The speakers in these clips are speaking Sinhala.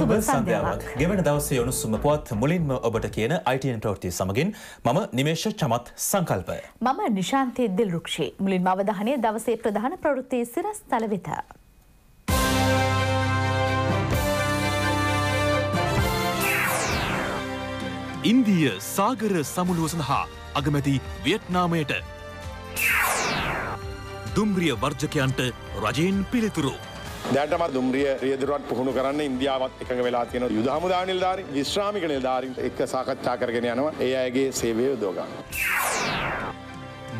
සුබ සන්ධ්‍යාවක් ගෙවන දවසේ යොනුසුම පුවත් මුලින්ම ඔබට කියන අයිටන් ප්‍රවෘති සමගින් මම නිමේශ චමත් සංකල්පය. මම නිශාන්තය දෙල් රුක්ෂේ මුලින් අවධානය දවසේ ප්‍රධාන ප්‍රවෘත්තිය සිරස් තලවෙතා. ඉන්දිය සාගර සමුළුව සඳහා අගමැති වියට්නාමයට දුම්රිය වර්ජකයන්ට රජයෙන් පිළිතුරු. දැටම දුම්රිය රියදුරුවත් පුහුණු කරන්න ඉන්දියාවත් එකඟ වෙලා තියෙන යුද හමුදා නිලධාරීන් විශ්‍රාමික නිලධාරීන් එක්ක සාකච්ඡා කරගෙන යනවා ඒ අයගේ සේවය යොදව ගන්න.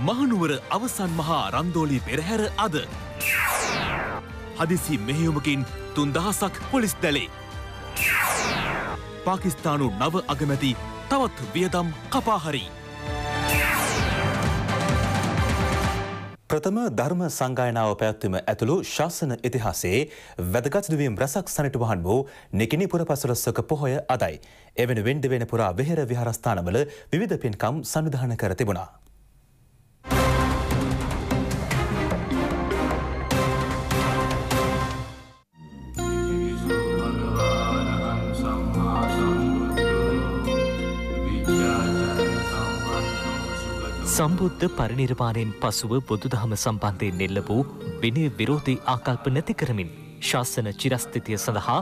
මහනුවර අවසන් මහා රන්දෝලි පෙරහැර අද. හදිසි මෙහෙයුමකින් තුන්දහසක් පොලිස් දැලේ. පාකිස්තානු නව අගමැති තවත් වියදම් කපාහරී. ප්‍රථම ධර්ම සංගායනාව පැවැත්වීම ඇතුළු ශාසන ඉතිහාසයේ වැදගත් දිවීම් රැසක් සනිටුවහන් වූ නිකිනි පුරපසළොස්වක පොහොය අදයි. එවැනි වෙන්ඩවෙන පුරා වෙහෙර විහාරස්ථානවල විවිධ පින්කම් සනිධාන කර තිබුණා. සම්බුද්ධ පරිනිර්වාණයෙන් පසුව බුදුදහම සම්බන්ධයෙන් එල්ල වූ විනය විරෝධී ආකල්ප නැති කරමින් ශාසන චිරස්ථිතිය සඳහා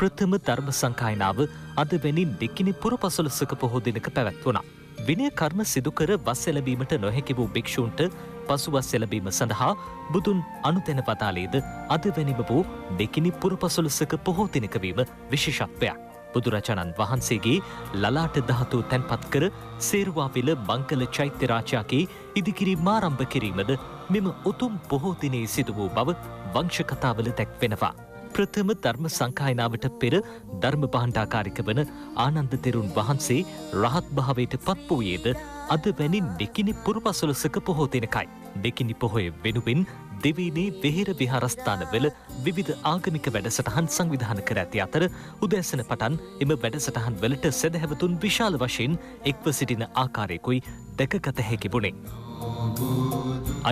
ප්‍රථම ධර්ම සංකායනාව අද වැනි දෙකිනි පුරපසලසක පොහෝ දෙනක පැවැත්වුණා. විනය කර්ම සිදුකර වස් එලබීමට නොහැකි වූ භික්‍ෂූන්ට පසුවස් එලබීම සඳහා බුදුන් අනුතැන පතාලේද අද වැනිම වූ දෙකිනි පුරපසලසක පොහෝතිනකවීම විශේෂත්වයක්. බුදුරජාණන් වහන්සේගේ ලලාට ධාතු තැන්පත් කර සේරුවාපිල බංකල චෛත්‍යරාජාගේ ඉදිකිරීම් ආරම්භ කිරීමද මෙම උතුම් පොහෝතිනයේ සිදු වූ බව වංශකතාවල දැක්වෙනවා. ප්‍රථම ධර්ම සංකායනාවට පෙර ධර්ම පහන්ඩාකාරික වන ආනන්ද තෙරුන් වහන්සේ රහත් භාවයට පත් වූයේද අද වැනි දෙකිනි පුරපසොලසක පොහෝතිනකයි. දෙකිනි පොහොය වෙනුවෙන් දෙවීනේ වෙහෙර විහාරස්ථානවල විවිධ ආගමික වැඩසටහන් සංවිධාන කර ඇති අතර උදැසන පටන් එම වැඩසටහන් වලට සැදැහැවතුන් විශාල වශයෙන් එක්ව සිටින ආකාරයකුයි දැකගත හැකිබුණේ.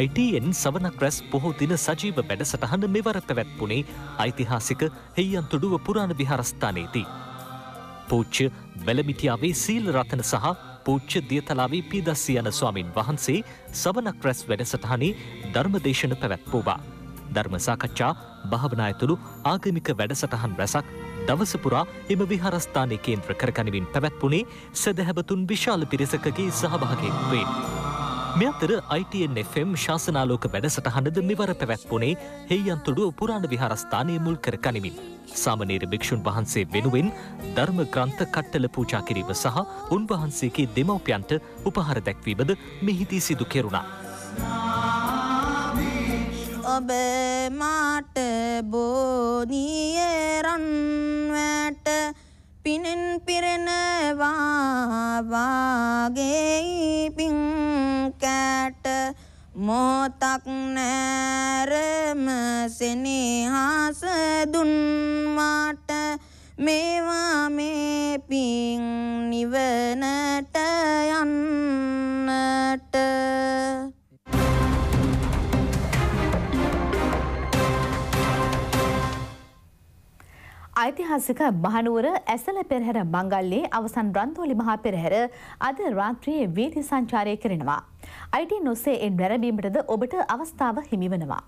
ITN සවනක් රැස් පොහෝ දින සජීව වැඩසටහන මෙවර පැවැත්පුුණේ ඓතිහාසික හෙයියන් තුඩුව පුරාණ විහාරස්ථානයේදී. පෝච්ච වැලමිටියාවේ සීල් රතන සහ පූච්ච දියතලාවී පීදස්සී යන ස්වාමින් වහන්සේ සවනක් රැස් වැඩසටහනේ ධර්මදේශන පැවැත්වූවා. ධර්ම සාකච්ඡා භාවනා ඇතුළු ආගමික වැඩසටහන් රැසක් දවසපුරා එම විහාරස්ථානය කේන්ද්‍ර කරගනිමින් පැවැත්වුණේ සැදැහැබතුන් විශාල පිරිසකගේ සහභාගයත්වේ. මෙ අතර ITNFM ශාසනාලෝක වැඩසටහනද මෙවර පැවැත්වුණේ හෙයියන්තුඩුව පුරාණ විහාරස්ථානය මුල් කර කනිමින්. සාමනීර භික්‍ෂූන් වහන්සේ වෙනුවෙන් ධර්ම ග්‍රන්ථ කට්ටල පූචා කිරීම සහ උන්වහන්සේගේ දෙමව්පියන්ට උපහර දැක්වීමද මෙහිදී සිදු කෙරුණා. ඔබ මාට බෝනියරන්වැට පිනෙන් පිරෙනවා වාගේ පිං කෑට මොතක් නෑරම සෙනෙහස දුන් මාට මේවා මේ පිං නිවනට යන්නට ඓතිහාසික මහනුවර ඇසල පෙරහැර මංගල්ලේ අවසන් රන්තෝලි මහා පෙරහැර අද රාත්‍රියේ වීථි සංචාරය කරනවා. අයිටි නොස්සේ එන් වැරබීමටද ඔබට අවස්ථාව හිමිවනවා.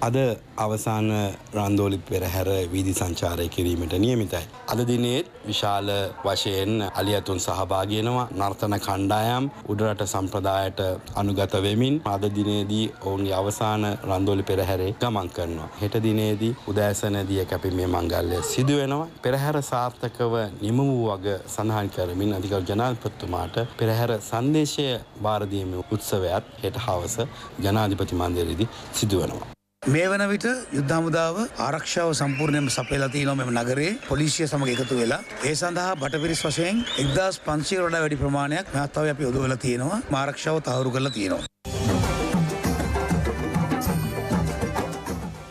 අද අවසාන රන්දෝලිත් පෙරහැර වීදි සංචාරය කිරීමට නියමිතයි. අද දිනේත් විශාල වශයෙන් අලියතුන් සහභාගෙනවා නර්තන කණ්ඩායම් උඩරට සම්ප්‍රදායට අනුගත වෙමින් අද දිනේදී ඔවුන්ගේ අවසාන රන්දෝලි පෙරහැරේ ගමන් කරනවා. හෙට දිනේදී උදෑසනදිය කැපි මේ මංගල්ලය සිදුවෙනවා. පෙරහැර සාර්ථකව නිම වූ වග සඳහන් කරමින් අධිකරු ජනාධිපතිතුමාට පෙරහැර සංදේශය භාරදීම උත්සවයත් හෙට හවස ජනාධිපති මන්දිරයේදී සිදුවනවා. මේ වන විට යුද්ධ හමුදාව ආරක්ෂාව සම්පූර්ණයෙන්ම සපයලා තියෙනවා මෙම නගරේ පොලිසිය සමග එකතු වෙලා ඒ සඳහා බටපිරිස් වශයෙන් 1500කට වඩා වැඩි ප්‍රමාණයක් මහත්තාවේ අපි යොදවලා තියෙනවා ආරක්ෂාව තහවුරු කරලා තියෙනවා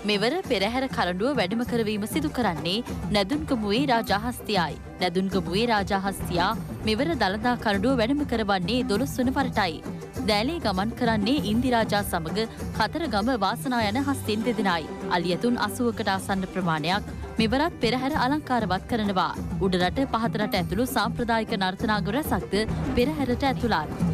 මෙවර පෙරහැර කරඬුව වැඩම කරවීම සිදු කරන්නේ නැදුන්ගමුවේ රාජහස්තියයි නැදුන්ගමුවේ රාජහස්තියා මෙවර දළදා කරඬුව වැඩම කරවන්නේ 12 වන පරටයි දෑලේ ගමන් කරන්නේ ඉන්දිරාජා සමග කතරගම වාසනා යන හස්තින් දෙදෙනයි. අලියතුන් අසුවකට අසන්න ප්‍රමාණයක් මෙවරත් පෙරහැර අලංකාරවත් කරනවා. උඩරට පහතරට ඇතුළු සාම්ප්‍රදායික නර්තනාග රැසක්ද පෙරහැරට ඇතුළත්.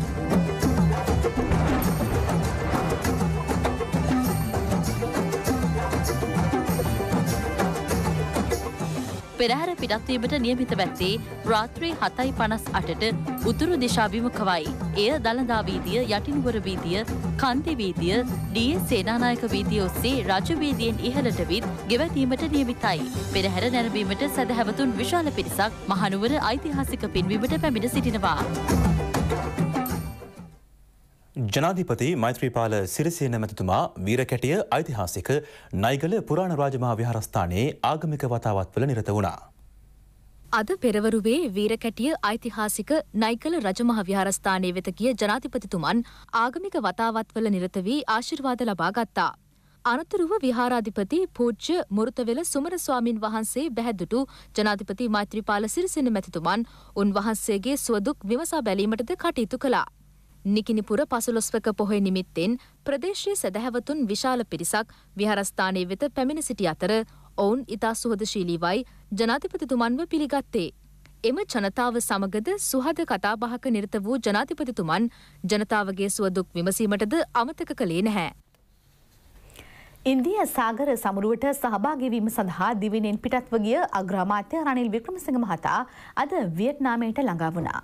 පෙරහැර පිටත්වීමට නියමිත වැත්තේ රාත්‍රී හතයි පනස් අටට උතුරු දිශාභිමුඛවයි. එය දළදාවීදිය යටිනුවරවීදිය කන්තිවීදිය ඩිය සේනානායක වීදිය ඔස්සේ රජවීදියෙන් ඉහළට විත් ගෙවැතීමට නියමිතයි. පෙරහැර නැරඹීමට සැදැහැවතුන් විශාල පිරිසක් මහනුවර ඓතිහාසික පින්වීමට පැමිණ සිටිනවා. ජනාධිපති මෛත්‍රීපාල සිරිසේන මැතිතුමා වීරකැටිය ඓතිහාසික නයිගල පුරාණ රාජමහා විහාරස්ථානයේ ආගමික වතාවත්වල නිරත වුණා. අද පෙරවරුවේ වීරකැටිය ඓතිහාසික නයිකල රජමහ විහාරස්ථානය වෙත ගිය ජනාධිපතිතුමන් ආගමික වතාවත්වල නිරත වී ආශිර්වාද ලබා ගත්තා. අනතුරුව විහාරාධිපති පූජ්‍ය මුෘතවෙල සුමරස්වාමින් වහන්සේ බැහැදුටු ජනාධිපති මෛත්‍රීපාල සිරිසින මැතිතුමන් උන්වහන්සේගේ සුවදුක් විමසා බැලීමටද කටයුතු කළා. නිකිනිපුර පසුලොස්වක පොහොය නිමිත්තෙන් ප්‍රදේශයේ සැදැහැවතුන් විශාල පිරිසක් විහාරස්ථානය වෙත පැමිණ සිටි අතර ඔවුන් ඉතා සුහදශීලීවයි ජනාතිපතිතුමන්ව පිළිගත්තේ. එම ජනතාව සමගද සුහද කතාබහක නිරත වූ ජනාතිපතිතුමන් ජනතාවගේ සුවදුක් විමසීමටද අමතක කළේ නැහැ. ඉන්දිය සාගර සමුරුවට සහභාගිවීම සඳහා දිවිනෙන් පිටත්වගිය අග්‍රාමාත්‍ය රනිල් වික්‍රමසිංහ මහතා අද වියට්නාමයට ළඟා වුණා.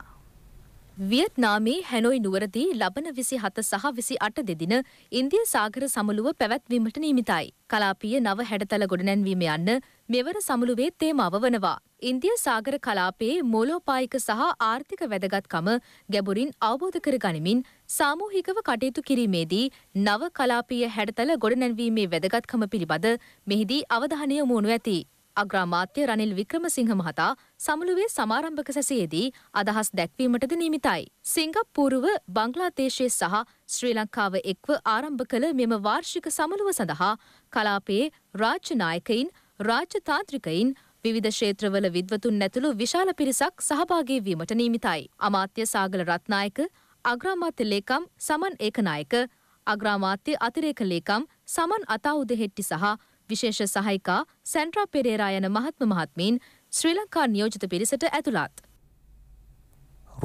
වියට්නාමේ හැනොයි නුවරදී ලබන විසි හත සහ විසි අට දෙදින ඉන්දිය සාගර සමුළුව පැවැත්වීමට නීමිතයි. කලාපීය නව හැඩතල ගොඩනැන්වීම යන්න මෙවර සමුළුවේ තේමාව වනවා. ඉන්දිය සාගර කලාපයේ මෝලෝපායික සහ ආර්ථික වැදගත්කම ගැබුරින් අවබෝධ කර ගනිමින් සාමූහිකව කටයුතු කිරීමේදී නව කලාපීය හැඩතල ගොඩනැන්වීමේ වැදගත්කම පිළිබඳ මෙහිදී අවධානය යොමුණු ඇති. අග්‍රාමාත්‍ය රනිල් වික්‍රමසිංහ මහතා සමුළුවේ සමාරම්භක සැසයේදී අදහස් දැක්වීමටද නිමිතයි. සිංගප්පූරුව බංග්ලාදේශය සහ ශ්‍රී ලංකාව එක්ව ආරම්භ කළ මෙම වාර්ෂික සමුළුව සඳහා කලාපයේ රාජ්‍යනායකයින් රාජ්‍යතාන්ත්‍රිකයින් විධ ෂේත්‍රවල විද්වතුන් ඇතුළු විශාල පිරිසක් සහභාගේ වීමට නීමිතයි. අමාත්‍ය සාගල රත්නායක අග්‍රාමාත්‍ය ලේකම් සමන් ඒකනායක අග්‍රාමාත්‍ය අතිරේක ලේකම් සමන් අතාඋදෙහෙට්ටි සහ විශේෂ සහයිකා සැන්ට්‍රා පෙරේරා යන මහත්ම මහත්මීන් ශ්‍රී ලංකා නියෝජිත පිරිසට ඇතුළත්.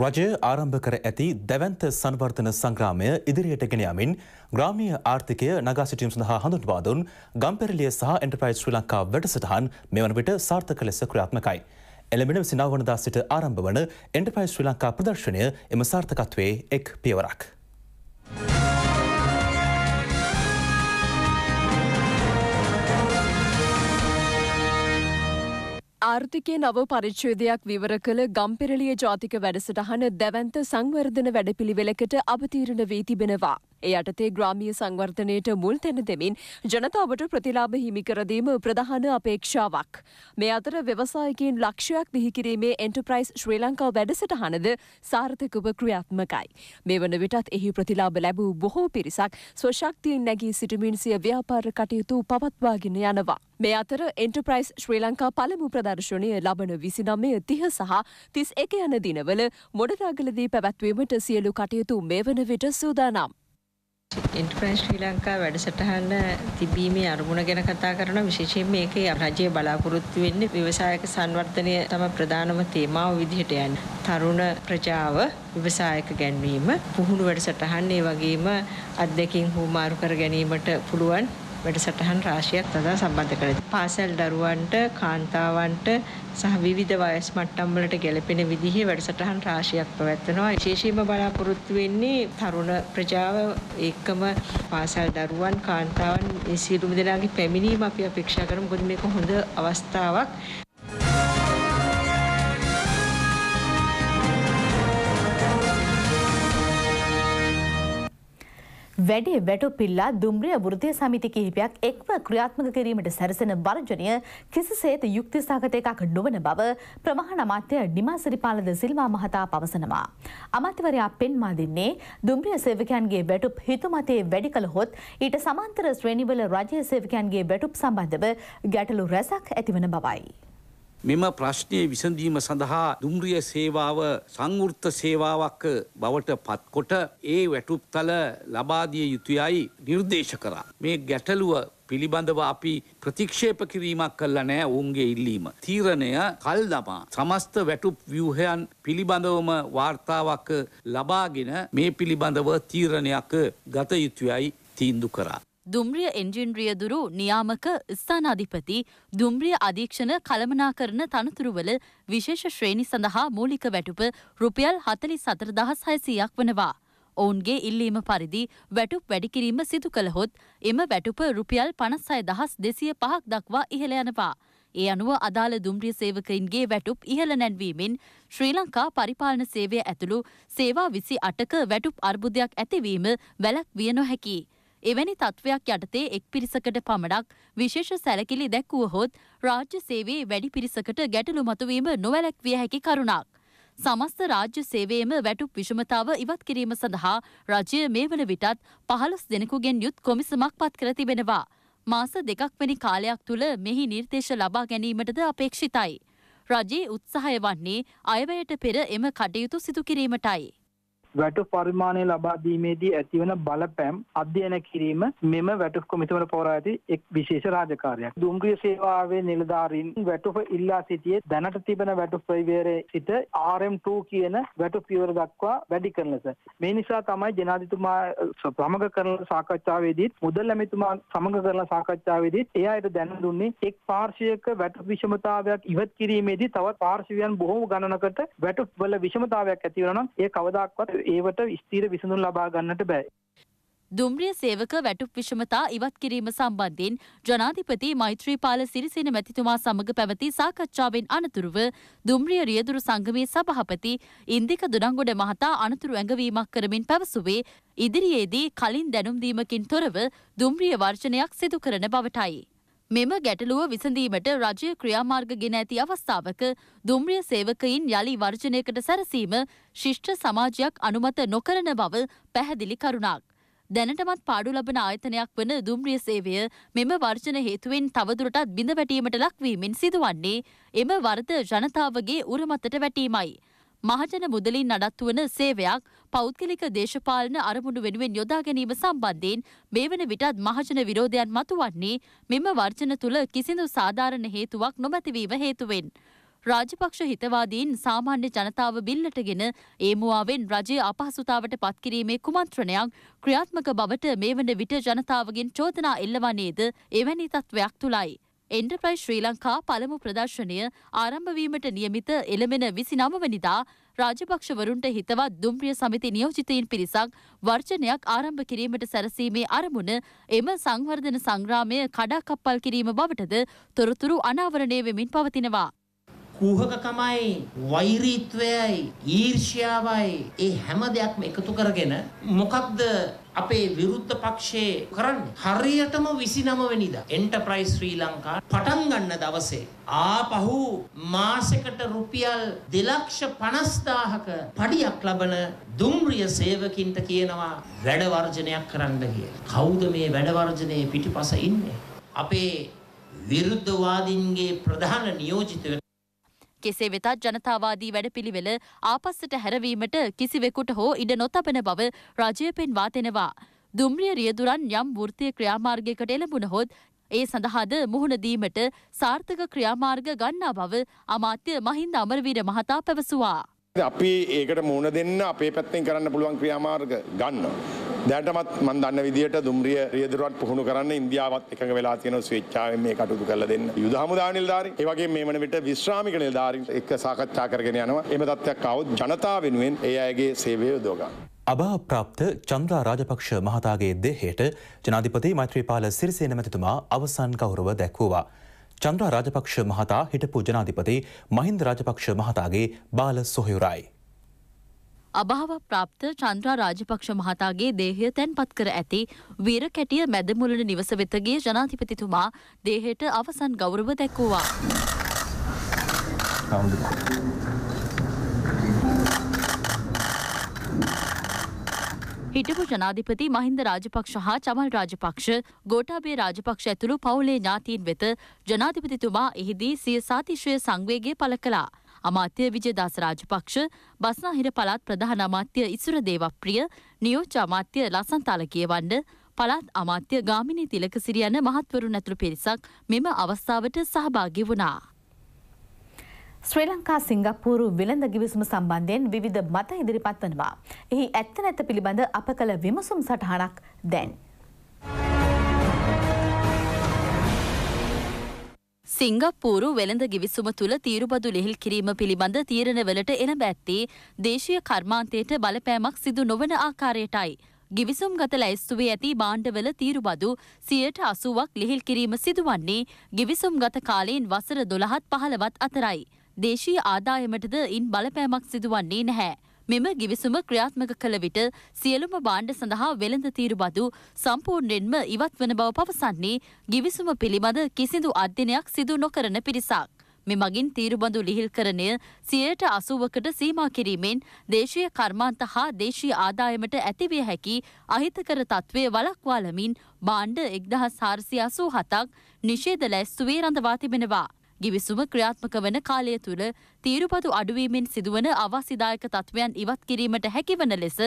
රජය ආරම්භ කර ඇති දැවන්ත සංවර්ධන සංග්‍රාමය ඉදිරියට ගෙනයාමින් ග්‍රාමීය ආර්ථිකය නගා සිටියම් සඳහා හඳුන්වාදුන් ගම්පෙරලිය සහ එන්ටපයිස් ශ්‍රී ලංකා වැඩසටහන් මෙවන විට සාර්ථක ලෙස ක්‍රියාත්මකයි. එළඹෙන සිනාවනදා සිට ආරම්භ වන එන්ටපයිස් ශ්‍රී ලංකා ප්‍රදර්ශනය එම සාර්ථකත්වයේ එක් පියවරක්. ආර්ථිකයේ නව පරිච්ඡේදයක් විවර කළ ගම්පෙරළිය ජාතික වැඩසටහන දැවන්ත සංවර්ධන වැඩපිළිවෙලකට අවතීර්ණ වී තිබෙනවා. ඒ යටතේ ග්‍රාමීය සංවර්ධනයට මුල් තැන දෙමින් ජනතාවට ප්‍රතිලාභ හිමිකරදීම ප්‍රධාන අපේක්ෂාවක්. මේ අතර ව්‍යවසායකින් ලක්ෂයක් බිහිකිරීමේ එන්ටප්‍රයිස් ශ්‍රී ලංකා වැඩසටහනද සාර්ථකව ක්‍රියාත්මකයි. මේ වන විටත් එහි ප්‍රතිලාභ ලැබූ බොහෝ පිරිසක් ස්වශක්තියෙන් නැගී සිටිමින් සිය ව්‍යාපාර කටයුතු පවත්වාගෙන යනවා. මේ අතර එන්ටප්‍රයිස් ශ්‍රී ලංකා පළමු ප්‍රදර්ශනය ලබන විසිනමය තිහ සහ තිස් එක යන දිනවල මොඩරාගලදී පැවැත්වීමට සියලු කටයුතු මේ වන විට සූදානම්. එන්ටර්ප්‍රයිස් ශ්‍රී ලංකා වැඩසටහන තිබීමේ අරමුණ ගැන කතා කරන විශේෂයෙන් මේකේ රජයේ බලාපොරොත්තු වෙන්නේ ව්‍යවසායක සංවර්ධනය තම ප්‍රධානම තේමාව විදිහට යන්නේ. තරුණ ප්‍රජාව ව්‍යවසායක ගැන්වීම, පුහුණු වැඩසටහන් ඒ වගේම අත්දැකීම් හුමාරු කර ගැනීමට පුළුවන් වැඩසටහන් රාශියක් තදා සම්බන්ධ කළේ. පාසල් දරුවන්ට, කාන්තාවන්ට සහ විවිධ වයස් මට්ටම් වලට ගැලපෙන විදිහේ වැඩසටහන් රාශියක් පැවැත්වෙනවා. විශේෂයෙන්ම බලාපොරොත්තු වෙන්නේ තරුණ ප්‍රජාව එක්කම පාසල් දරුවන්, කාන්තාවන් මේ සියලුම දෙනාගේ පැමිණීම අපි අපේක්ෂා කරමු. මොකද මේක හොඳ අවස්ථාවක්. වැඩේ වැටුපිල්ලා දුම්රිය වෘතිය සමිති කිහිපයක් එක්ව ක්‍රියාත්මක කිරීමට සැරසෙන වර්ජනය කිසිසේත් යුක්ති සහගත එකක් නොවන බව ප්‍රමහණ අමාත්‍ය නිමාසිරිපාලද සිල්වා මහතා පවසනවා. අමාත්‍යවරයා පෙන්වා දෙන්නේ දුම්රිය සේවකයන්ගේ වැටුප් හිතුමතේ වැඩි කළහොත් ඊට සමාන්තර ශ්‍රේණිවල රජය සේවකයන්ගේ වැටුප් සම්බන්ධව ගැටලු රැසක් ඇතිවන බවයි. මෙම ප්‍රශ්නය විසඳීම සඳහා දුම්රිය සේවාව සංවෘත්ත සේවාවක් බවට පත්කොට ඒ වැටුප්තල ලබාදිය යුතුයයි නිර්දේශ කරා. මේ ගැටලුව පිළිබඳව අපි ප්‍රතික්ෂේප කිරීමක් කල්ල නෑ ඔවුන්ගේ ඉල්ලීම. තීරණය කල් දමා සමස්ත වැටුප් ව්‍යූහයන් පිළිබඳවම වාර්තාවක් ලබාගෙන මේ පිළිබඳව තීරණයක් ගත යුතුයයි තීන්දු කරා. දුම්රිය එන්ජින්රියදුරු නියාමක ස්ථානාධිපති දුම්රිය අධීක්ෂණ කළමනාකරන තනතුරුවල විශේෂ ශ්‍රේණි සඳහා මූලික වැටුප රුපියල් හතලි සතර දහස් හයසීයක් වනවා. ඔවුන්ගේ ඉල්ලීම පරිදි වැටුප වැඩිකිරීම සිදු කළහොත් එම වැටුප රුපියල් පනස්සය දහස් දෙසිය පහක් දක්වා ඉහළ යනවා. ඒ අනුව අදාළ දුම්රිය සේවකයින්ගේ වැටුප් ඉහළ නැන්වීමෙන් ශ්‍රී ලංකා පරිපාලන සේවය ඇතුළු සේවා විසි අටක වැටුප් අර්බුදයක් ඇතිවීම වැලක් විය නොහැකි. එවැනි තත්ත්වයක් යටතේ එක් පිරිසකට පමණක් විශේෂ සැලකිලි දැක්වුවහොත් රාජ්‍ය සේවේ වැඩි පිරිසකට ගැටලු මතුවීම නොවැලැක්විය හැකි කරුණක්. සමස්ත රාජ්‍ය සේවේම වැටුප් විෂමතාව ඉවත් කිරීම සඳහා රජය මේ වන විටත් පහළොස් දෙනෙකුගෙන් යුත් කොමිසමක් පත් කර තිබෙනවා. මාස දෙකක්වැනි කාලයක් තුළ මෙහි නිර්දේශ ලබා ගැනීමටද අපේක්ෂිතයි. රජයේ උත්සාහය වන්නේ අයවැයට පෙර එම කටයුතු සිදුකිරීමටයි. වැටු පරිමාණය ලබා දීමේදී ඇතිවන බලපෑම් අධ්‍යයනය කිරීම මෙම වැටුප් කොමිටුවර පවරා ඇති එක් විශේෂ රාජකාරියක්. දුම්රිය සේවාවේ නිලධාරීන් වැටුප ඉල්ලා සිටියේ දැනට තිබෙන වැටුප් ප්‍රවේරයේ සිට RM2 කියන වැටුප් පියවර දක්වා වැඩි කරන ලෙස. මේ නිසා තමයි ජනාධිපතිතුමා ප්‍රමග කරන සාකච්ඡාවේදී මුදල් ඇමතිතුමා සමග කරන සාකච්ඡාවේදී ඒ අයට දැන දුන්නේ එක් පාර්ශවයක වැටුප් විෂමතාවයක් ඉවත් කිරීමේදී තවත් පාර්ශවයන් බොහෝ ගණනකට වැටුප් වල විෂමතාවයක් ඇති වෙනවා නම් ඒ කවදාක්වත් ඒවට ස්තීර විසඳුන් ලබා ගන්නට බෑ. දුම්රිය සේවක වැටුප් විෂමතා ඉවත් කිරීම සම්බන්ධයෙන් ජනාධිපති මෛත්‍රීපාල සිරිසෙන මැතිතුමා සමග පැවති සාකච්ඡාවෙන් අනතුරුව දුම්රිය රියදුරු සංගමයේ සභාපති ඉන්දික දුනංගොඩ මහතා අනතුරු ඇඟවීමක් කරමින් පැවසුවේ ඉදිරියේදී කලින් දැනුම් දීමකින් තොරව දුම්රිය වර්ජනයක් සිදු කරන බවටයි. මෙම ගැටලුව විසඳීමට රජය ක්‍රියාමාර්ග ගෙන ඇති අවස්ථාවක දුම්රිය සේවකයින් යළි වර්ජනයකට සැරසීම ශිෂ්ට සමාජයක් අනුමත නොකරන බව පැහැදිලි කරුණක්. දැනටමත් පාඩු ලබන ආයතනයක් වන දුම්රිය සේවය මෙම වර්ජන හේතුවෙන් තවදුරටත් බිඳ වැටීමට ලක්වීමෙන් සිදුවන්නේ එම වර්ධ ජනතාවගේ උරමතට වැටීමයි. මහජන මුදලින් නඩත්තු වන සේවයක් පෞද්ගලික දේශපාලන අරමුණු වෙනුවෙන් යොදා ගැනීම සම්බන්ධයෙන් මේ වන විටත් මහජන විරෝධයන් මතුවන්නේ මෙම වර්ජන තුළ කිසිදු සාධාරණ හේතුවක් නොමැතිවීම හේතුවෙන්. රාජපක්ෂ හිතවාදීන් සාමාන්‍ය ජනතාව බිල්ලටගෙන ඒමුවාවෙන් රජය අපහසුතාවට පත්කිරීමේ කුමන්ත්‍රණයක් ක්‍රියාත්මක බවට මේ වන විට ජනතාවගෙන් චෝදනා එල්ලවන්නේද එවැනි තත්ත්වයක් තුළයි. එන්ටර්ප්‍රයිස් ශ්‍රී ලංකා පළමු ප්‍රදර්ශනය ආරම්භවීමට නියමිත එළමෙන විසි නමවනිදා රාජපක්ෂවරුන්ට හිතවත් දුම්ප්‍රිය සමිති නියෝජිතයින් පිරිසක් වර්ජනයක් ආරම්භ කිරීමට සැරසීමේ අරමුණ එම සංවර්ධන සංග්‍රාමය කඩාකප්පල් කිරීම බවටද තොරතුරු අනාවරණය වෙමින් පවතිනවා. කුහකකමයි වෛරීත්වයයි ඊර්ෂ්‍යාවයි ඒ හැම දෙයක්ම එකතු කරගෙන මොකක්ද අපේ විරුද්ධ පක්ෂයේ කරන්නේ හරියටම 29 වෙනිදා එන්ටර්ප්‍රයිස් ශ්‍රී ලංකා පටන් ගන්න දවසේ ආපහු මාසෙකට රුපියල් 250000ක පඩියක් ලබන දුම්රිය සේවකින්ට කියනවා වැඩ වර්ජනයක් කරන්න කියලා. කවුද මේ වැඩ වර්ජනයේ පිටිපස ඉන්නේ? අපේ විරුද්ධවාදීන්ගේ ප්‍රධාන නියෝජිත කෙසේ වෙතත් ජනතාවාදී වැඩපිළිවෙල ආපස්සට හැරවීමට කිසිවෙකුට හෝ ඉඩ නොතබන බව රජය පෙන්වා තෙනවා. දුම්රිය රියදුරන් යම් වෘත්තය ක්‍රියාමාර්ගයකට එළඹුණ හොත් ඒ සඳහාද මුහුණ දීමට සාර්ථක ක්‍රියාමාර්ග ගන්නා බව අමාත්‍ය මහින්ද අමරවීර මහතා පැවසුවා. අපි ඒකට මුණ දෙන්න අපේ පැත්තෙන් කරන්න පුළුවන් ක්‍රියාමාර්ග ගන්න. දැනටමත් මම දන්න විදිහට දුම්රිය රියදුරත් පුහුණු කරන්න ඉන්දියාවත් එකඟ වෙලා තියෙන ස්වේච්ඡාවෙන් මේ කටයුතු කරලා දෙන්න. යුද හමුදා නිලධාරීන්, ඒ වගේම මේ වන විට විශ්‍රාමික නිලධාරීන් එක්ක සාකච්ඡා කරගෙන යනවා. එම තත්ත්වයක් ආවොත් ජනතාව වෙනුවෙන් ඒ අයගේ සේවය යොදව ගන්න. අභාප්‍රාප්ත චන්ද්‍රා රාජපක්ෂ මහතාගේ දෙහයට ජනාධිපති මෛත්‍රීපාල සිරිසේන මැතිතුමා අවසන් ගෞරව දැක්වුවා. චන්ද්‍රා රාජපක්ෂ මහතා හිටපු ජනාධිපති මහින්ද රාජපක්ෂ මහතාගේ බාල සොහයුරයි. අභාව ප්‍රාප්ත චන්ද්‍රා රාජපක්ෂ මහතාගේ දේහය තැන්පත් කර ඇති වීර කැටිය මැදමුලන නිවස වෙතගේ ජනාධිපතිතුමා දේහයට අවසන් ගෞරව දැක්වූවා. හිටපු ජනාධිපති මහින්ද රාජපක්ෂ හා චමල් රාජපක්ෂ ගෝටාබේ රාජපක්ෂ ඇතුළු පවුලේ ඥාතීන් වෙත ජනාධිපතිතුමා එහිදී සිය සාතිශ්‍රය සංවේගය පළ කළා. අමාත්‍ය විජයදාස රාජපක්ෂ බස්නාහිර පළාත් ප්‍රධාන අමාත්‍ය ඉසුර දේවප්‍රිය නියෝජ්‍ය අමාත්‍ය ලසන්තාල කියවන්න පළාත් අමාත්‍ය ගාමිණී තිලකසිරි යන මහත්වරුන් ඇතුළු පිරිසක් මෙම අවස්ථාවට සහභාගි වුණා. ශ්‍රී ලංකා සිංගප්පූරු වෙළඳ ගිවිසුම සම්බන්ධයෙන් විවිධ මත ඉදිරිපත් වනවා. එහි ඇත්ත නැත පිළිබඳ අප කළ විමසුම් සටහනක් දැන්. සිංගප්පූරු වෙළඳ ගිවිසුම තුළ තීරුබදු ලිහිල් කිරීම පිළිබඳ තීරණවලට එළඹ ඇත්තේ දේශීය කර්මාන්තයට බලපෑමක් සිදු නොවන ආකාරයටයි. ගිවිසුම් ගත ලැයිස්තුවේ ඇති බාණ්ඩවල තීරුබදු සියයට අසුවක් ලිහිල් කිරීම සිදුවන්නේ ගිවිසුම් ගත කාලයෙන් වසර දොළහත් පහළවත් අතරයි. දේශීය ආදායමටද ඉන් බලපෑමක් සිදුවන්නේ නැහැ. මෙම ගිවිසුම ක්‍රියාත්මක කළ විට සියලුම බාණ්ඩ සඳහා වෙළඳ තීරුබදු සම්පූර්ණයෙන්ම ඉවත් වන බව පවසන්නේ ගිවිසුම පිළිබඳ කිසිදු අධ්‍යනයක් සිදු නොකරන පිරිසක්. මෙමගින් තීරුබඳු ලිහිල් කරණය සියයට අසුවකට සීමා කිරීමෙන් දේශීය කර්මාන්ත හා දේශී ආදායමට ඇතිවිය හැකි අහිතකර තත්ත්වය වලක්වාලමින් බාණ්ඩ එක්දහ සාර්සිය අසූ හතක් නිශේද ලැස්තුවේ රඳවා තිබෙනවා. ගිවිසුම ක්‍රියාත්මක වන කාලය තුළ තීරුපතු අඩුවීමෙන් සිදුවන අවසිදායක තත්ත්වයන් ඉවත් කිරීමට හැකිවන ලෙස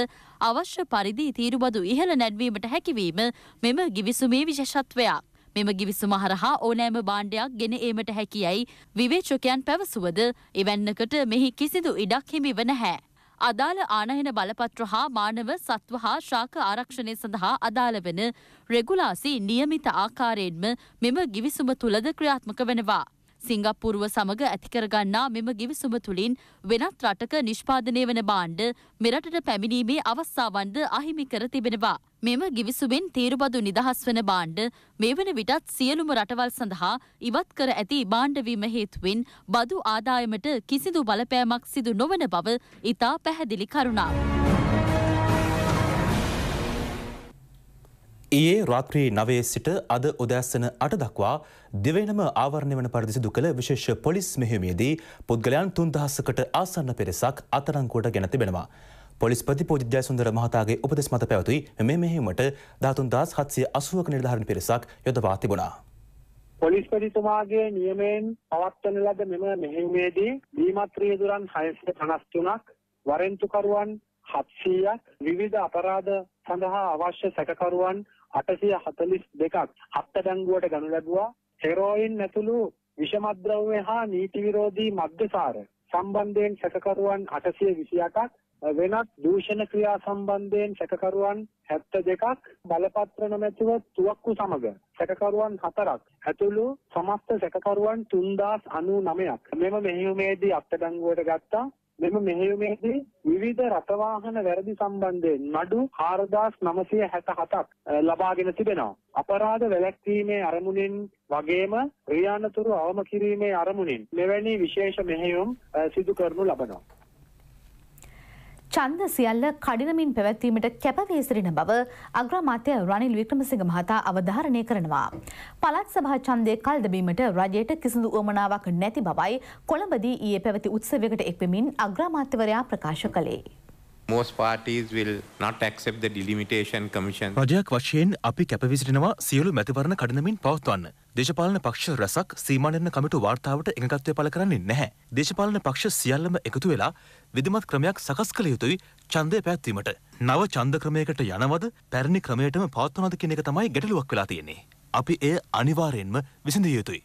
අවශ්‍ය පරිදි තීරුබදු ඉහළ නැඩවීමට හැකිවීම මෙම ගිවිසුමේ විශෂත්වයක්. මෙම ගිවිසුම හරහා ඕනෑම බාණ්ඩයක් ගෙන ඒමට හැකියයි විවේචකයන් පැවසුවද එවැන්නකට මෙහි කිසිදු ඉඩක් හිමිව නැහැ. අදාළ ආනයන බලපත්‍ර හා මානව සත්ව හා ශාක ආරක්ෂණය සඳහා අදාළ වන රෙගුලාසි නියමිත ආකාරයෙන්ම මෙම ගිවිසුම තුළද ක්‍රියාත්මක වෙනවා. සිංගප්පුරුව සමඟ ඇතිකරගන්නා මෙම ගිවිසුම තුළින් වෙනත් රටක නිෂ්පාදනය වන බාණ්ඩ මෙරටට පැමිණීමේ අවස්ථාවන්ද අහිමි කර තිබෙනවා. මෙම ගිවිසුමෙන් තීරුබදු නිදහස් වන බාණ්ඩ මේ වන විටත් සියලුම රටවල් සඳහා ඉවත් කර ඇති බාණ්ඩවීම හේතුවෙන් බදු ආදායමට කිසිදු බලපෑමක් සිදු නොවන බව ඉතා පැහැදිලි කරුණා. ඊයේ රාත්‍රී නවයේ සිට අද උදෑසන අට දක්වා දෙවෙනම ආවරණය වන පරිදි සිදු කළ විශේෂ පොලිස් මෙහෙමියදී පුද්ගලයන් තුන්දහසකට ආසන්න පෙරෙසක් අතරංකුවට ගෙන තිබෙනවා. පොලිස්පති පෝජද්‍යය සුන්දර මහතාගේ උපදෙස් මත පැවතුයි මේ මෙහෙමට ධාතුන් දස් හත්සය අසුවක නිර්ධාරණ පිරිසක් යොදවා තිබුණා. පොලිස්පතිතුමාගේ නියමයෙන් පවත්වන ලද මෙම මෙහෙමේදී දීමත්‍රිය දුරන් හයසය පනස්තුනක් වරෙන්තුකරුවන් හත්සීයක් විවිධ අපරාධ සඳහා අවශ්‍ය සැකකරුවන් 842ක් අත්අඩංගුවට ගනු ලැබුවා හෙරෝයින් ඇතුළු විෂමද්‍රව්‍ය හා නීති විරෝධී මද්දසාර සම්බන්ධයෙන් සැකකරුවන් 828ක් වෙනත් දූෂණ ක්‍රියා සම්බන්ධයෙන් සැකකරුවන් 72ක් බලපත්‍ර නොමැතිව තුවක්කු සමග සැකකරුවන් 4ක් ඇතුළු සමස්ත සැකකරුවන් 3099ක් මෙම මෙහෙයුමේදී අත්අඩංගුවට ගත්තා මෙම මෙහෙයුමේදී විවිධ රථවාහන වැරදි සම්බන්ධයෙන් නඩු 4967ක් ලබාගෙන තිබෙනවා. අපරාධ වැළැක්වීමේ අරමුණින් වගේම රියානතුරු අවම කිරීමේ අරමුණින් මෙවැනි විශේෂ මෙහෙයුම් සිදු කරනු ලබනවා. ඡන්ද සියල්ල කඩිනමින් පැවැත්වීමට කැපවී සිටින බව අග්‍රාමාත්‍ය රනිල් වික්‍රමසිංහ මහතා අවධාරණය කරනවා. පළාත් සභා ඡන්දය කල්දබීමට රජයට කිසිදු උවමනාවක් නැති බවයි කොළඹදී ඊයේ පැවති උත්සවයකට එක්වෙමින් අග්‍රාමාත්‍යවරයා ප්‍රකාශ කළේ. රජයක් වශයෙන් අපි කැපවිසිටනවා සියලු මැතිවරණ කඩනමින් පවත්වන්න. දේශපාලන පක්ෂ රැසක් සීමානන්න කමිටු වාර්තාවට එකගත්වය පල කරන්නේ නැහැ. දේශපාලන පක්ෂ සියල්ලම එකතු වෙලා විදිමත් ක්‍රමයක් සකස් කළ යුතුයි චන්දය පැත්වීමට. නව චන්ද ක්‍රමයකට යනවද පැරණි ක්‍රමයටම පවත්වනද කෙනෙක තමයි ගැටලුවක් වෙලා තියෙන්නේ. අපි එය අනිවාරයෙන්ම විසඳ යුතුයි.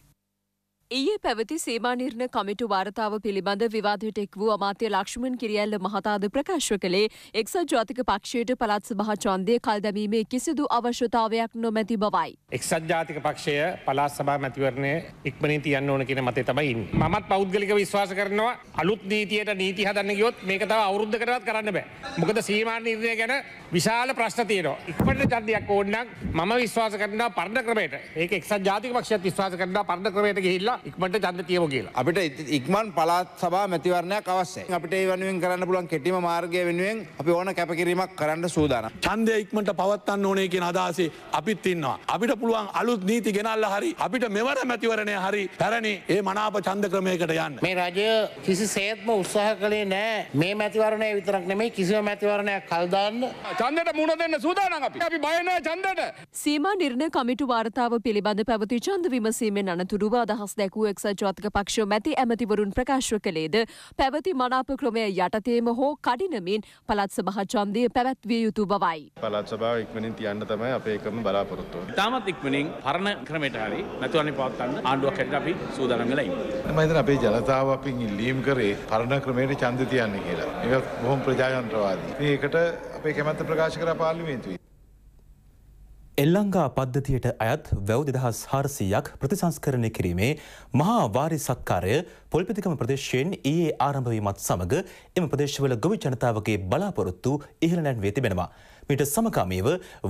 ඊයේ පැවති සීමා නිර්ණ කමිටු වාර්තාව පිළිබඳ විවාදයට එක් වූ අමාත්‍ය ලක්ෂ්මන් කිරියල්ල මහතාද ප්‍රකාශ කළේ එක්සත් ජාතික පක්ෂයට පළත් සභා ඡන්දය කල් දැමීමේ කිසිදු අවශ්‍යතාවයක් නොමැති බවයි. එක්සත් ජාතික පක්ෂය පළාත් සභා මැතිවරණය ඉක්මනින් තියන්න ඕන කියන මතේ තමයි ඉන්නේ. මමත් පෞද්ගලිකව විශ්වාස කරනවා අලුත් නීතියට නීති හදන්න ගියොත් මේක තව අවුරුද්දකටවත් කරන්න බෑ. මොකද සීමා නිර්ණය ගැන විශාල ප්‍රශ්න තියෙනවා. ඉක්මනට ඡන්දයක් ඕන නම් මම විශ්වාස කරනවා පරණ ක්‍රමයට. ඒක එක්සත් ජාතික පක්ෂයත් විශ්වාස කරනවා පරණ ක්‍රමයට ගිහිල්ලා ඉක්මට චන්ද තියම කියලා අපිට ඉක්මන් පලාත් සබා මැතිවරණයක් අවස්සේ අපිට වනුවෙන් කරන්න පුලන් කෙටිම මාර්ගය වෙනුවෙන් අපි ඕන කැපකිරීමක් කරන්න සූදාන චන්දය ඉක්මට පවත්තන්න ඕනේ කියෙන අදහසේ අපිත් ඉන්නවා අපිට පුළුවන් අලුත් නීති ගෙනල්ල හරි අපිට මෙවර මැතිවරණය හරි පැරණි ඒ මනාප චන්ද ක්‍රමයකට යන්න මේ රජය කිසි සේත්ම උත්සාහ කළේ නෑ මේ මැතිවරණය විතරක් නෙමයි කිසිව මැතිවරණයක් කල්දාන්න චන්දට මුණ දෙන්න සූදාන අපි අපි බයනෑ චන්දට සීම නිර්ණ කමිටු වාර්තාව පිළිබඳ පැවති චන්ද විමසීමෙන් අනතුරුව අදහස් දැක් වූ එක්සත් ජාතික පක්ෂ මැති ඇමතිවරුන් ප්‍රකාශ කළේද පැවති මනාප ක්‍රමය යටතේම හෝ කඩිනමින් පළත් සභා ඡන්දය පැවැත්විය යුතු බවයි. පළත් සභාව ඉක්මනින් තියන්න තමයි අපේ එකම බලාපොරොත්තුව. ඉතාමත් ඉක්මනින් පරණ ක්‍රමයට හරි නැතුවනේ පවත්වන්න ආණ්ඩුවක් හැටියට අපි සූදානම් වෙලා ඉන්නේ. මම හිතන අපේ ජනතාව අපින් ඉල්ලීම් කරේ පරණ ක්‍රමයට ඡන්ද තියන්න කියලා. ඒක බොහොම ප්‍රජාතන්ත්‍රවාදී. ඉතින් ඒකට අපේ කැමැත්ත ප්‍රකාශ කරා පාර්ලිමේන්තුවේ. එල්ලංගා පද්ධතියට අයත් වැව් දෙදහස් හාරසීයක් ප්‍රතිසංස්කරණය කිරීමේ මහා වාරි සත්කාරය පොල්පතිකම ප්‍රදේශයෙන් ඒ ආරම්භවීමත් සමඟ එම ප්‍රදේශවල ගොවි ජනතාවගේ බලාපොරොත්තු ඉහළ නැන්වේ තිබෙනවා. මිට සමකාමීව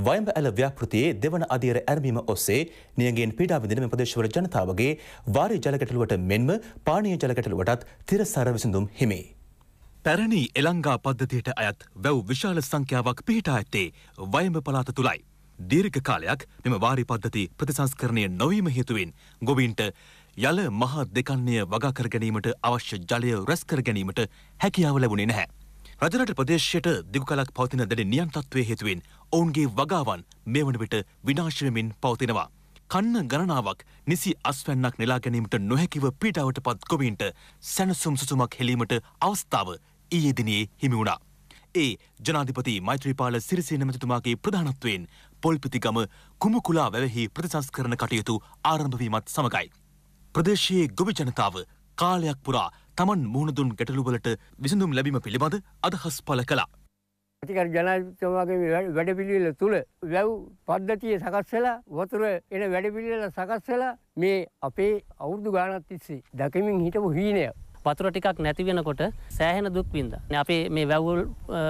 වයම්බ ඇල ව්‍යාපෘතියේ දෙවන අධියර ඇරමීම ඔස්සේ නියගෙන් පීඩාවිදිනම ප්‍රදේශවල ජනතාවගේ වාරි ජලකැටලුවට මෙන්ම පානය ජලකැටලුවටත් තිරසර විසඳුම් හිමේ. පැරණි එළංගා පද්ධතියට අයත් වැව් විශාල සංඛ්‍යාවක් පිහිටා ඇත්තේ වයම්බ පලාත තුළයි. දීර්ඝ කාලයක් මෙම වාරි පද්ධති ප්‍රතිසංස්කරණය නොවීම හේතුවෙන් ගොවීන්ට යල මහා දෙකන්නය වගාකර ගැනීමට අවශ්‍ය ජලය රැස්කර ගැනීමට හැකියාව ලැබුණේ නැහැ. රජරට ප්‍රදේශයට දිගු කලක් පවතින දැඩි නියන්තත්වය හේතුවෙන් ඔවුන්ගේ වගාවන් මේ වන විට විනාශවමින් පවතිනවා. කන්න ගණනාවක් නිසි අස්වැන්නක් නෙලා ගැනීමට නොහැකිව පීඩාවට පත් ගොවීන්ට සැනසුම් සුසුමක් හෙලීමට අවස්ථාව ඊයේ දිනයේ හිමි වුණා. ඒ ජනාධිපති මෛත්‍රීපාල සිරිසේන මැතිතුමාගේ ප්‍රධානත්වයෙන් පොල්පිතිගම කුමකුලා වැවහි ප්‍රතිසංස්කරණ කටයුතු ආරම්භවීමත් සමඟයි. ප්‍රදේශයේ ගොවි ජනතාව කාලයක් පුරා තමන් මුහුණදුන් ගැටලුවලට විසඳුම් ලැබීම පිළිබඳ අදහස් පල කළා. අතිකර ජනාතමාගේ වැඩපිළිවෙල තුළ වැව් පද්ධතිය සකස්සලා වතුර එන වැඩපිළිවෙල සකස්සලා මේ අපේ අවුරුදු ගානත් තිස්සේ දකිමින් හිටපු හීනයක්. වතුර ටිකක් නැති වෙනකොට සෑහෙන දුක් වින්දා. අපේ මේ වැවුල්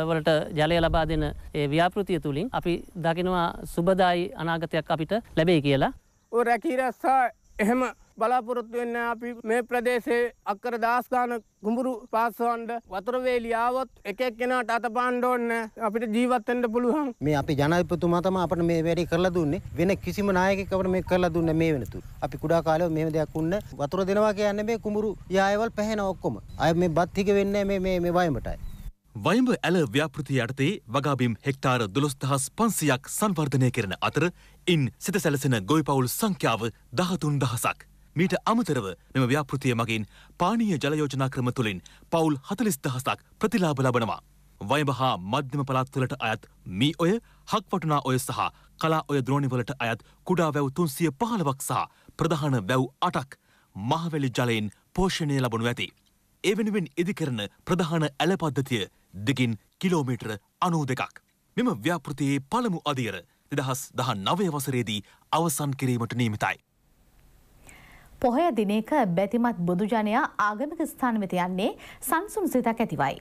වලට ජලය ලබා දෙන ඒ ව්‍යාපෘතිය තුලින් අපි දකිනවා සුබදායි අනාගතයක් අපිට ලැබෙයි කියලා. ඔය රැකී රස්සා එහෙම බලාපොරොත්තු වෙන්න අපි මේ ප්‍රදේශයේ අක්කර දාස්ගාන කුඹුරු පාස්සවන්ඩ වතුරවේලි ආවොත් එකක් කෙනාට අතපාන්න ඕන්න අපිට ජීවත් වෙන්න පුළුවන්. මේ අපි ජනාධිපතිතුමා තමයි අපිට මේ වැඩේ කරලා දුන්නේ. වෙන කිසිම නායකයෙක් අපිට මේක කරලා දුන්නේ මේ වෙනතුරු. අපි කුඩා කාලේ මේව දෙයක් වුණ වතුර දෙනවා කියන්නේ මේ කුඹුරු යායවල් පැහැෙන ඔක්කොම. අය මේ බත් ටික වෙන්නේ මේ මේ මේ වයඹටයි. වයඹ ඇල ව්‍යාපෘති යටතේ වගාබිම් හෙක්ටාර දොළොස්දහස් පන්සියක් සංවර්ධනය කරන අතර ඉන් සිත සැලසෙන ගොයිපවුල් සංඛ්‍යාව දහතුන් දහසක්. මීට අමතරව මෙම ව්‍යාපෘතිය මගින් පානීය ජලයෝජනා ක්‍රම තුළින් පවුල් හතලිස් දහසක් ප්‍රතිලාභ ලබනවා. වයඹ හා මධ්‍යම පළත්වලට අයත් මී ඔය හක්වටුනා ඔය සහ කලා ඔය ද්‍රෝණිවලට අයත් කුඩා වැව් තුන්සිය පහළවක් සහ ප්‍රධාන වැව් අටක් මහවැලි ජලයෙන් පෝෂණය ලබනු ඇති. ඒ වෙනුවෙන් ඉදිකරන ප්‍රධාන ඇල පද්ධතිය දිගින් කිලෝමීටර අනූ දෙකක්. මෙම ව්‍යාපෘතියේ පළමු අදියර දෙදහස් දහන් නවය වසරේදී අවසන් කිරීමට නීමිතයි. පොහොය දිනයක බැතිමත් බුදුජනයා ආගමික ස්ථාන වෙත යන්නේ සංසුන් සිතක් ඇතිවයි.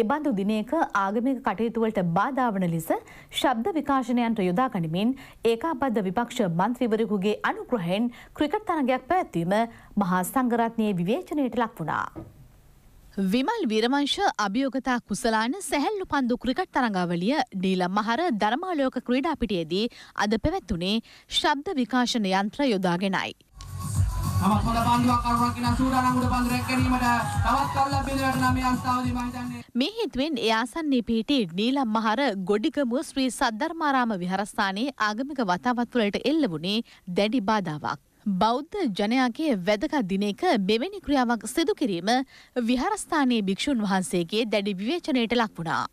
එබඳු දිනයක ආගමික කටයුතුවලට බාධාවන ලෙස ශබ්ද විකාශනයන්ට යොදා ගනිමින් ඒකාබද්ධ විපක්ෂ මන්ත්‍රීවරයෙකුගේ අනුග්‍රහයෙන් ක්‍රිකට් තරගයක් පැවැත්වීම මහා සංඝරත්නයේ විවේචනයට ලක් වුණා. විමල් විරවංශ අභියෝගතා කුසලාන සැහැල්ලු පන්දු ක්‍රිකට් තරඟාවලිය නීලම් මහර ධර්මාලෝක ක්‍රීඩාපිටියේදී අද පැවැත්වුණේ ශබ්ද විකාශන යන්ත්‍ර යොදාගෙනයි. තවත් හොඳ පන්දුවක් අරුණක් ගෙන සූදානම් උඩ පන්දු රැක් ගැනීමට තවත් කල් ලැබෙනවට නම් මේ අවස්ථාවදී මම හිතන්නේ මේ හේතුවෙන් ඒ ආසන්නයේ පිහිටි නීලම් මහර ගොඩිකමුව ශ්‍රී සද්ධර්මාරාම විහාරස්ථානයේ ආගමික වතාවත් වලට එල්ල වුණේ දැඩි බාධාවක්. බෞද්ධ ජනයාගේ වැදගත් දිනයක මෙවැනි ක්‍රියාවක් සිදු කිරීම විහාරස්ථානයේ භික්ෂූන් වහන්සේගේ දැඩි විවේචනයට ලක් වුණා.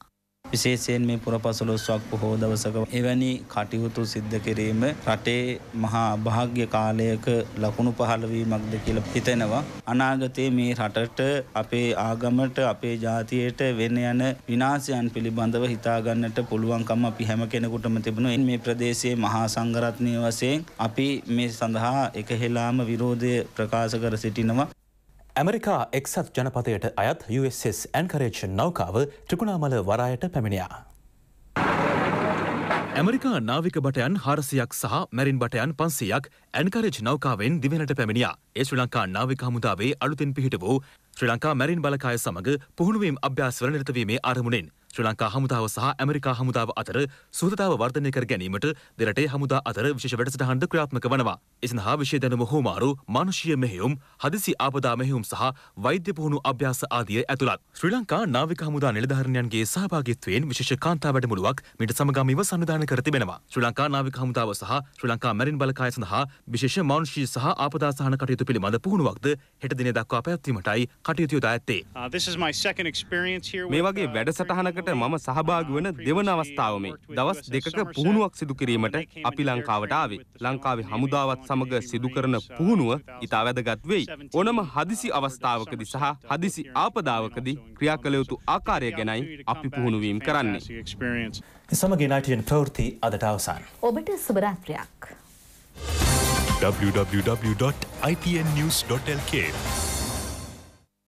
විශේෂයෙන් මේ පුරපසළොස්වක් පොහෝ දවසක එවැනි කටයුතු සිද්ධ කිරීම රටේ මහා භාග්‍ය කාලයක ලකුණු පහළවීමක්ද කියලා හිතෙනවා. අනාගතයේ මේ රටට අපේ ආගමට අපේ ජාතියට වෙන යන විනාශයන් පිළිබඳව හිතාගන්නට පුළුවන්කම අපි හැම කෙනෙකුටම තිබුණා. මේ ප්‍රදේශයේ මහා සංඝරත්නය වශයෙන් අපි මේ සඳහා එකහෙලාම විරෝධය ප්‍රකාශ කර සිටිනවා. ඇමරිකා එක්සත් ජනපතයට අයත් USS ඇන්කරේච් නෞකාව ත්‍රිකුණාමල වරායට පැමිණියා. ඇමරිකා නාවික බටයන් හාරසියක් සහ මැරින් බටයන් පන්සියක් ඇන්කරේජ් නෞකාවෙන් දිවෙනට පැමිණියා ඒ ශ්‍රී ලංකා නාවික හමුදාවේ අලුතින් පිහිට වූ ශ්‍රී ලංකා මැරින් බලකාය සමඟ පුහුණුවීම් අභ්‍යාසවල නිරතවීමේ අරමුණෙන් ශ්‍රී ලංකා හමුදාව සහ ඇමරිකා හමුදාව අතර සුහදතාව වර්ධනය කර ගැනීමට දෙරටේ හමුදා අතර විශේෂ වැඩසටහන් ද ක්‍රියාත්මක වනවා. ඒ සඳහා විශේෂ දැනුම හුවමාරු, මානුෂීය මෙහෙයුම්, හදිසි ආපදා මෙහෙයුම් සහ වෛද්‍ය පුහුණු අභ්‍යාස ආදිය ඇතුළත්. ශ්‍රී ලංකා නාවික හමුදා නිලධාරිණයන්ගේ සහභාගීත්වයෙන් විශේෂ කාන්තා වැඩමුළුවක් මීට සමගාමීව සංවිධානය කර තිබෙනවා. ශ්‍රී ලංකා නාවික හමුදාව සහ ශ්‍රී ලංකා මැරින් බලකාය සඳහා විශේෂ මානුෂීය සහ ආපදා සහන කටයුතු පිළිබඳ පුහුණුවක්ද හෙට දින දක්වා පැවැත්වීමටයි කටයුතු යොදා ඇත්තේ. Uh, මේ වගේ uh, වැඩසටහනක වැඩසටහනකට මම සහභාගි වන දෙවන අවස්ථාව මේ. දවස් දෙකක පුහුණුවක් සිදු කිරීමට අපි ලංකාවට ආවේ. ලංකාවේ හමුදාවත් සමග සිදු කරන පුහුණුව ඉතා වැදගත් වෙයි. ඕනම හදිසි අවස්ථාවකදී සහ හදිසි ආපදාවකදී ක්‍රියා කළ යුතු ආකාරය ගැනයි අපි පුහුණු වීම කරන්නේ. සමග යුනයිටඩ් ප්‍රවෘත්ති අදට අවසන්. ඔබට සුබ රාත්‍රියක්. www.itnnews.lk